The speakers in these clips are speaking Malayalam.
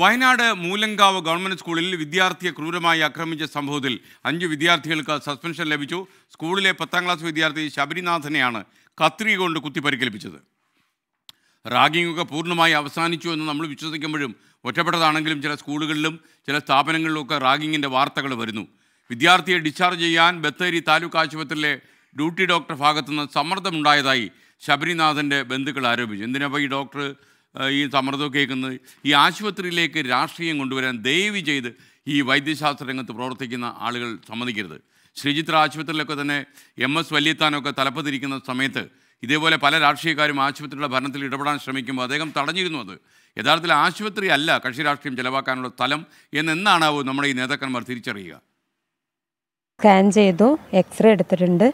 വയനാട് മൂലങ്കാവ് ഗവൺമെൻറ് സ്കൂളിൽ വിദ്യാർത്ഥിയെ ക്രൂരമായി ആക്രമിച്ച സംഭവത്തിൽ അഞ്ച് വിദ്യാർത്ഥികൾക്ക് സസ്പെൻഷൻ ലഭിച്ചു സ്കൂളിലെ പത്താം ക്ലാസ് വിദ്യാർത്ഥി ശബരിനാഥനെയാണ് കത്രിക കൊണ്ട് കുത്തിപ്പരിക്കേൽപ്പിച്ചത് ഒക്കെ പൂർണ്ണമായി അവസാനിച്ചു എന്ന് നമ്മൾ വിശ്വസിക്കുമ്പോഴും ഒറ്റപ്പെട്ടതാണെങ്കിലും ചില സ്കൂളുകളിലും ചില സ്ഥാപനങ്ങളിലുമൊക്കെ റാഗിങ്ങിൻ്റെ വാർത്തകൾ വരുന്നു വിദ്യാർത്ഥിയെ ഡിസ്ചാർജ് ചെയ്യാൻ ബത്തേരി താലൂക്ക് ആശുപത്രിയിലെ ഡ്യൂട്ടി ഡോക്ടർ ഭാഗത്തുനിന്ന് സമ്മർദ്ദമുണ്ടായതായി ശബരിനാഥൻ്റെ ബന്ധുക്കൾ ആരോപിച്ചു എന്തിനാ ഈ ഡോക്ടർ ഈ സമ്മർദ്ദമൊക്കെ കേൾക്കുന്നത് ഈ ആശുപത്രിയിലേക്ക് രാഷ്ട്രീയം കൊണ്ടുവരാൻ ദയവ് ചെയ്ത് ഈ വൈദ്യശാസ്ത്ര രംഗത്ത് പ്രവർത്തിക്കുന്ന ആളുകൾ സമ്മതിക്കരുത് ശ്രീചിത്ര ആശുപത്രിയിലൊക്കെ തന്നെ എം എസ് വല്യത്താനൊക്കെ തലപ്പത്തിരിക്കുന്ന സമയത്ത് ഇതേപോലെ പല രാഷ്ട്രീയക്കാരും ആശുപത്രിയുടെ ഭരണത്തിൽ ഇടപെടാൻ ശ്രമിക്കുമ്പോൾ അദ്ദേഹം തടഞ്ഞിരുന്നു അത് യഥാർത്ഥത്തിൽ ആശുപത്രി അല്ല കക്ഷി രാഷ്ട്രീയം ചെലവാക്കാനുള്ള സ്ഥലം എന്നെന്താണാവോ നമ്മുടെ ഈ നേതാക്കന്മാർ തിരിച്ചറിയുക സ്കാൻ ചെയ്തു എക്സ്റേ എടുത്തിട്ടുണ്ട്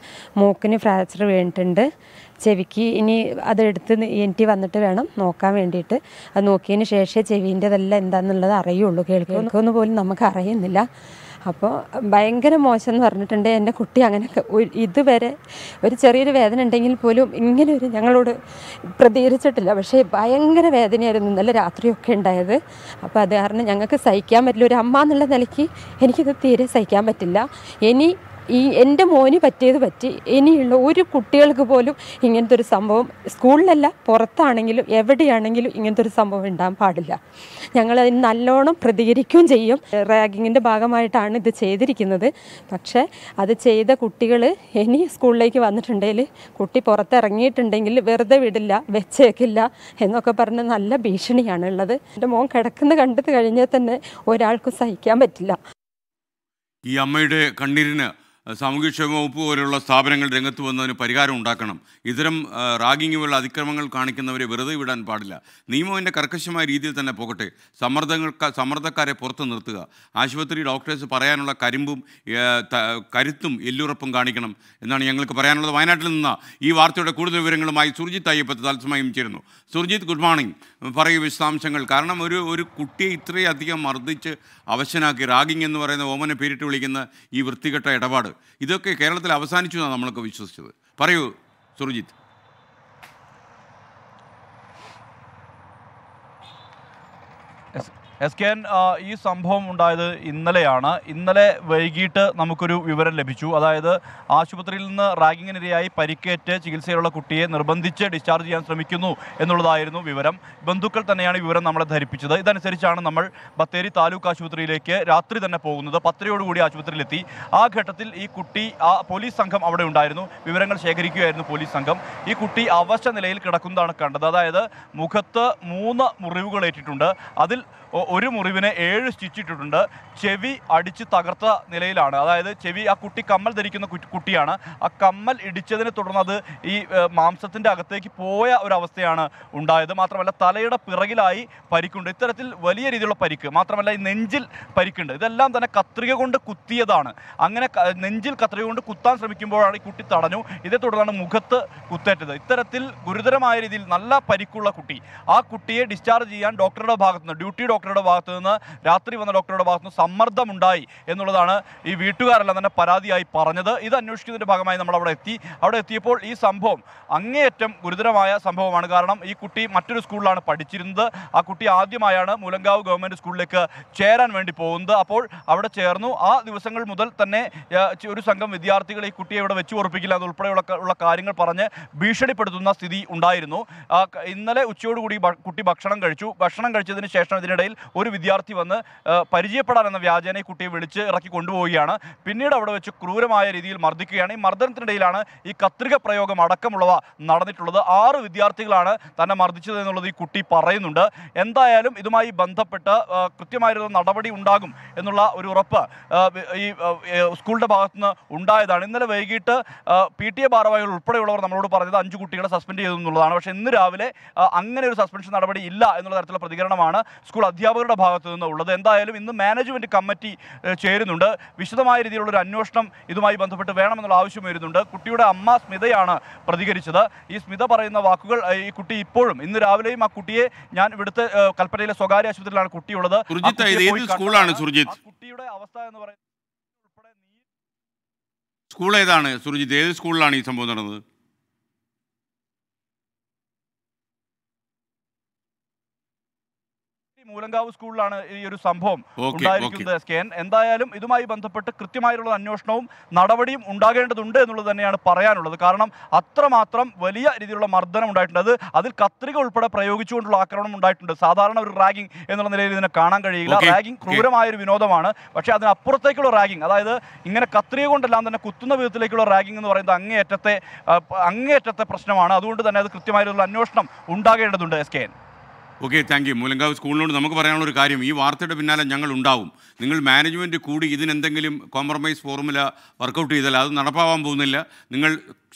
മൂക്കിന് ഫ്രാക്ചർ വീണിട്ടുണ്ട് ചെവിക്ക് ഇനി അതെടുത്ത് എനിക്ക് വന്നിട്ട് വേണം നോക്കാൻ വേണ്ടിയിട്ട് അത് നോക്കിയതിന് ശേഷമേ ചെവിൻ്റെതെല്ലാം എന്താണെന്നുള്ളത് അറിയുള്ളൂ കേൾക്കുന്നു പോലും നമുക്ക് അറിയുന്നില്ല അപ്പോൾ ഭയങ്കര മോശം എന്ന് പറഞ്ഞിട്ടുണ്ട് എൻ്റെ കുട്ടി അങ്ങനെയൊക്കെ ഇതുവരെ ഒരു ചെറിയൊരു വേദന ഉണ്ടെങ്കിൽ പോലും ഇങ്ങനെ ഒരു ഞങ്ങളോട് പ്രതികരിച്ചിട്ടില്ല പക്ഷേ ഭയങ്കര വേദനയായിരുന്നു ഇന്നലെ രാത്രിയൊക്കെ ഉണ്ടായത് അപ്പോൾ അത് കാരണം ഞങ്ങൾക്ക് സഹിക്കാൻ പറ്റില്ല ഒരു അമ്മ എന്നുള്ള നിലയ്ക്ക് എനിക്കിത് തീരെ സഹിക്കാൻ പറ്റില്ല ഇനി ഈ എൻ്റെ മോന് പറ്റിയത് പറ്റി ഇനിയുള്ള ഒരു കുട്ടികൾക്ക് പോലും ഇങ്ങനത്തെ ഒരു സംഭവം സ്കൂളിലല്ല പുറത്താണെങ്കിലും എവിടെയാണെങ്കിലും ഇങ്ങനത്തെ ഒരു സംഭവം ഉണ്ടാകാൻ പാടില്ല ഞങ്ങൾ അതിന് നല്ലോണം പ്രതികരിക്കുകയും ചെയ്യും റാഗിങ്ങിൻ്റെ ഭാഗമായിട്ടാണ് ഇത് ചെയ്തിരിക്കുന്നത് പക്ഷേ അത് ചെയ്ത കുട്ടികൾ ഇനി സ്കൂളിലേക്ക് വന്നിട്ടുണ്ടെങ്കിൽ കുട്ടി പുറത്തിറങ്ങിയിട്ടുണ്ടെങ്കിൽ വെറുതെ വിടില്ല വെച്ചേക്കില്ല എന്നൊക്കെ പറഞ്ഞ് നല്ല ഭീഷണിയാണ് ഉള്ളത് എൻ്റെ മോൻ കിടക്കുന്ന കണ്ടത് കഴിഞ്ഞാൽ തന്നെ ഒരാൾക്കും സഹിക്കാൻ പറ്റില്ല ഈ അമ്മയുടെ കണ്ണീരിന് സാമൂഹ്യക്ഷേമ വകുപ്പ് പോലെയുള്ള സ്ഥാപനങ്ങൾ രംഗത്ത് വന്നതിന് പരിഹാരം ഉണ്ടാക്കണം ഇത്തരം റാഗിംഗ് പോലുള്ള അതിക്രമങ്ങൾ കാണിക്കുന്നവരെ വെറുതെ വിടാൻ പാടില്ല നിയമത്തിൻ്റെ കർക്കശമായ രീതിയിൽ തന്നെ പോകട്ടെ സമ്മർദ്ദങ്ങൾ സമ്മർദ്ദക്കാരെ പുറത്തു നിർത്തുക ആശുപത്രി ഡോക്ടേഴ്സ് പറയാനുള്ള കരിമ്പും കരുത്തും എല്ലുറപ്പും കാണിക്കണം എന്നാണ് ഞങ്ങൾക്ക് പറയാനുള്ളത് വയനാട്ടിൽ നിന്ന് ഈ വാർത്തയുടെ കൂടുതൽ വിവരങ്ങളുമായി സുർജിത്ത് അയ്യപ്പത്ത് തത്സമയം ചേരുന്നു സുർജിത്ത് ഗുഡ് മോർണിംഗ് പറയൂ വിശദാംശങ്ങൾ കാരണം ഒരു ഒരു കുട്ടിയെ ഇത്രയധികം മർദ്ദിച്ച് അവശനാക്കി റാഗിംഗ് എന്ന് പറയുന്ന ഓമനെ പേരിട്ട് വിളിക്കുന്ന ഈ വൃത്തികെട്ട ഇടപാട് ഇതൊക്കെ കേരളത്തിൽ അവസാനിച്ചു എന്നാണ് നമ്മളൊക്കെ വിശ്വസിച്ചത് പറയൂ സുർജിത്ത് എസ് കെ എൻ ഈ സംഭവം ഉണ്ടായത് ഇന്നലെയാണ് ഇന്നലെ വൈകിട്ട് നമുക്കൊരു വിവരം ലഭിച്ചു അതായത് ആശുപത്രിയിൽ നിന്ന് റാഗിങ്ങിനിരയായി പരിക്കേറ്റ് ചികിത്സയിലുള്ള കുട്ടിയെ നിർബന്ധിച്ച് ഡിസ്ചാർജ് ചെയ്യാൻ ശ്രമിക്കുന്നു എന്നുള്ളതായിരുന്നു വിവരം ബന്ധുക്കൾ തന്നെയാണ് വിവരം നമ്മളെ ധരിപ്പിച്ചത് ഇതനുസരിച്ചാണ് നമ്മൾ ബത്തേരി താലൂക്ക് ആശുപത്രിയിലേക്ക് രാത്രി തന്നെ പോകുന്നത് പത്രയോടുകൂടി ആശുപത്രിയിലെത്തി ആ ഘട്ടത്തിൽ ഈ കുട്ടി ആ പോലീസ് സംഘം അവിടെ ഉണ്ടായിരുന്നു വിവരങ്ങൾ ശേഖരിക്കുകയായിരുന്നു പോലീസ് സംഘം ഈ കുട്ടി അവശ നിലയിൽ കിടക്കുന്നതാണ് കണ്ടത് അതായത് മുഖത്ത് മൂന്ന് മുറിവുകൾ ഏറ്റിട്ടുണ്ട് അതിൽ ഒരു മുറിവിനെ ഏഴ് സ്റ്റിച്ചിട്ടിട്ടുണ്ട് ചെവി അടിച്ച് തകർത്ത നിലയിലാണ് അതായത് ചെവി ആ കുട്ടി കമ്മൽ ധരിക്കുന്ന കുട്ടിയാണ് ആ കമ്മൽ ഇടിച്ചതിനെ തുടർന്ന് അത് ഈ മാംസത്തിൻ്റെ അകത്തേക്ക് പോയ ഒരവസ്ഥയാണ് ഉണ്ടായത് മാത്രമല്ല തലയുടെ പിറകിലായി പരിക്കുണ്ട് ഇത്തരത്തിൽ വലിയ രീതിയിലുള്ള പരിക്ക് മാത്രമല്ല ഈ നെഞ്ചിൽ പരിക്കുണ്ട് ഇതെല്ലാം തന്നെ കത്രിക കൊണ്ട് കുത്തിയതാണ് അങ്ങനെ നെഞ്ചിൽ കത്രിക കൊണ്ട് കുത്താൻ ശ്രമിക്കുമ്പോഴാണ് ഈ കുട്ടി തടഞ്ഞു ഇതേ തുടർന്നാണ് മുഖത്ത് കുത്തേറ്റത് ഇത്തരത്തിൽ ഗുരുതരമായ രീതിയിൽ നല്ല പരിക്കുള്ള കുട്ടി ആ കുട്ടിയെ ഡിസ്ചാർജ് ചെയ്യാൻ ഡോക്ടറുടെ ഭാഗത്തുനിന്ന് ഡ്യൂട്ടി ഡോക്ടറുടെ ഭാഗത്തു നിന്ന് രാത്രി വന്ന ഡോക്ടറുടെ ഭാഗത്തു നിന്ന് സമ്മർദ്ദമുണ്ടായി എന്നുള്ളതാണ് ഈ വീട്ടുകാരെല്ലാം തന്നെ പരാതിയായി പറഞ്ഞത് ഇത് അന്വേഷിക്കുന്നതിൻ്റെ ഭാഗമായി നമ്മൾ അവിടെ എത്തി അവിടെ എത്തിയപ്പോൾ ഈ സംഭവം അങ്ങേയറ്റം ഗുരുതരമായ സംഭവമാണ് കാരണം ഈ കുട്ടി മറ്റൊരു സ്കൂളിലാണ് പഠിച്ചിരുന്നത് ആ കുട്ടി ആദ്യമായാണ് മൂലങ്കാവ് ഗവൺമെൻറ് സ്കൂളിലേക്ക് ചേരാൻ വേണ്ടി പോകുന്നത് അപ്പോൾ അവിടെ ചേർന്നു ആ ദിവസങ്ങൾ മുതൽ തന്നെ ഒരു സംഘം വിദ്യാർത്ഥികൾ ഈ കുട്ടിയെ ഇവിടെ വെച്ച് ഉറപ്പിക്കില്ല എന്നുൾപ്പെടെയുള്ള ഉള്ള കാര്യങ്ങൾ പറഞ്ഞ് ഭീഷണിപ്പെടുത്തുന്ന സ്ഥിതി ഉണ്ടായിരുന്നു ഇന്നലെ ഉച്ചയോടുകൂടി കുട്ടി ഭക്ഷണം കഴിച്ചു ഭക്ഷണം കഴിച്ചതിന് ശേഷം ഇതിനിടയിൽ ഇടയിൽ ഒരു വിദ്യാർത്ഥി വന്ന് പരിചയപ്പെടാൻ എന്ന വ്യാജേന കുട്ടിയെ വിളിച്ച് ഇറക്കി കൊണ്ടുപോവുകയാണ് പിന്നീട് അവിടെ വെച്ച് ക്രൂരമായ രീതിയിൽ മർദ്ദിക്കുകയാണ് ഈ മർദ്ദനത്തിനിടയിലാണ് ഈ കത്രിക പ്രയോഗം അടക്കമുള്ളവ നടന്നിട്ടുള്ളത് ആറ് വിദ്യാർത്ഥികളാണ് തന്നെ മർദ്ദിച്ചത് ഈ കുട്ടി പറയുന്നുണ്ട് എന്തായാലും ഇതുമായി ബന്ധപ്പെട്ട് കൃത്യമായൊരു നടപടി ഉണ്ടാകും എന്നുള്ള ഒരു ഉറപ്പ് ഈ സ്കൂളിൻ്റെ ഭാഗത്തുനിന്ന് ഉണ്ടായതാണ് ഇന്നലെ വൈകിട്ട് പി ടി എ ഭാരവാഹികൾ ഉൾപ്പെടെയുള്ളവർ നമ്മളോട് പറഞ്ഞത് അഞ്ച് കുട്ടികളെ സസ്പെൻഡ് ചെയ്തു എന്നുള്ളതാണ് പക്ഷേ ഇന്ന് രാവിലെ അങ്ങനെ ഒരു സസ്പെൻഷൻ നടപടി ഇല്ല എന്നുള്ള തരത്തിലുള്ള പ്രതികരണമാണ് സ്കൂൾ അധ്യാപകരുടെ ഭാഗത്തു നിന്നുള്ളത് എന്തായാലും ഇന്ന് മാനേജ്മെൻറ്റ് കമ്മിറ്റി ചേരുന്നുണ്ട് വിശദമായ രീതിയിലുള്ള ഒരു അന്വേഷണം ഇതുമായി ബന്ധപ്പെട്ട് വേണമെന്നുള്ള ആവശ്യം വരുന്നുണ്ട് കുട്ടിയുടെ അമ്മ സ്മിതയാണ് പ്രതികരിച്ചത് ഈ സ്മിത പറയുന്ന വാക്കുകൾ ഈ കുട്ടി ഇപ്പോഴും ഇന്ന് രാവിലെയും ആ കുട്ടിയെ ഞാൻ ഇവിടുത്തെ കൽപ്പറ്റയിലെ സ്വകാര്യ ആശുപത്രിയിലാണ് കുട്ടിയുള്ളത് സ്കൂളാണ് കുട്ടിയുടെ അവസ്ഥ എന്ന് പറയുന്നത് സ്കൂൾ ഏതാണ് സുർജിത്ത് ഏത് സ്കൂളിലാണ് ഈ സംഭവം നടന്നത് മൂലങ്കാവ് സ്കൂളിലാണ് ഈ ഒരു സംഭവം ഉണ്ടായിരിക്കുന്നത് എസ് കെ എൻ എന്തായാലും ഇതുമായി ബന്ധപ്പെട്ട് കൃത്യമായിട്ടുള്ള അന്വേഷണവും നടപടിയും ഉണ്ടാകേണ്ടതുണ്ട് എന്നുള്ളത് തന്നെയാണ് പറയാനുള്ളത് കാരണം അത്രമാത്രം വലിയ രീതിയിലുള്ള മർദ്ദനം ഉണ്ടായിട്ടുണ്ട് അതിൽ കത്രിക ഉൾപ്പെടെ പ്രയോഗിച്ചുകൊണ്ടുള്ള ആക്രമണം ഉണ്ടായിട്ടുണ്ട് സാധാരണ ഒരു റാഗിംഗ് എന്നുള്ള നിലയിൽ ഇതിനെ കാണാൻ കഴിയില്ല റാഗിംഗ് ക്രൂരമായ ഒരു വിനോദമാണ് പക്ഷേ അതിനപ്പുറത്തേക്കുള്ള റാഗിംഗ് അതായത് ഇങ്ങനെ കത്രിക കൊണ്ടെല്ലാം തന്നെ കുത്തുന്ന വിധത്തിലേക്കുള്ള റാഗിംഗ് എന്ന് പറയുന്നത് അങ്ങേയറ്റത്തെ അങ്ങേയറ്റത്തെ പ്രശ്നമാണ് അതുകൊണ്ട് തന്നെ അത് കൃത്യമായിട്ടുള്ള അന്വേഷണം ഉണ്ടാകേണ്ടതുണ്ട് S K N okay thank you Mulankavu സ്കൂളിനോട് നമുക്ക് പറയാനുള്ള ഒരു കാര്യം ഈ വാർത്തയുടെ പിന്നാലെ ഞങ്ങൾ ഉണ്ടാവും നിങ്ങൾ മാനേജ്മെൻറ്റ് കൂടി ഇതിനെന്തെങ്കിലും കോംപ്രമൈസ് ഫോർമുല വർക്കൗട്ട് ചെയ്താൽ അത് നടപ്പാവാൻ പോകുന്നില്ല നിങ്ങൾ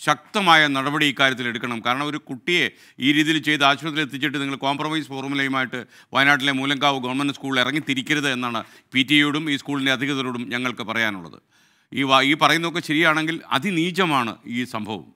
ശക്തമായ നടപടി ഇക്കാര്യത്തിൽ എടുക്കണം കാരണം ഒരു കുട്ടിയെ ഈ രീതിയിൽ ചെയ്ത് ആശുപത്രിയിൽ എത്തിച്ചിട്ട് നിങ്ങൾ കോംപ്രമൈസ് ഫോർമുലയുമായിട്ട് വയനാട്ടിലെ മൂലങ്കാവ് ഗവൺമെൻറ് സ്കൂളിൽ ഇറങ്ങിത്തിരിക്കരുത് എന്നാണ് പി ടി എയോടും ഈ സ്കൂളിൻ്റെ അധികൃതരോടും ഞങ്ങൾക്ക് പറയാനുള്ളത് ഈ ഈ പറയുന്നതൊക്കെ ശരിയാണെങ്കിൽ അതിനീചമാണ് ഈ സംഭവം